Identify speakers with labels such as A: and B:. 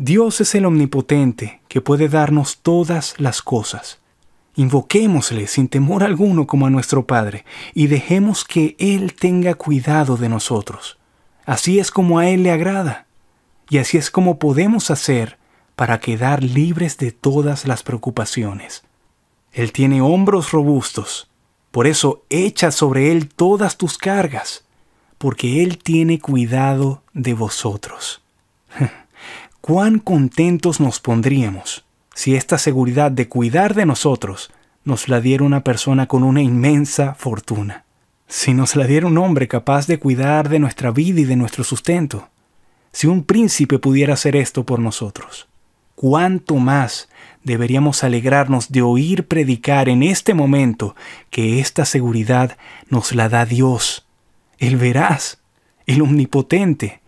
A: Dios es el omnipotente que puede darnos todas las cosas. Invoquémosle sin temor alguno como a nuestro Padre y dejemos que Él tenga cuidado de nosotros. Así es como a Él le agrada y así es como podemos hacer para quedar libres de todas las preocupaciones. Él tiene hombros robustos, por eso echa sobre Él todas tus cargas, porque Él tiene cuidado de vosotros. cuán contentos nos pondríamos si esta seguridad de cuidar de nosotros nos la diera una persona con una inmensa fortuna, si nos la diera un hombre capaz de cuidar de nuestra vida y de nuestro sustento, si un príncipe pudiera hacer esto por nosotros. Cuánto más deberíamos alegrarnos de oír predicar en este momento que esta seguridad nos la da Dios, el veraz, el omnipotente,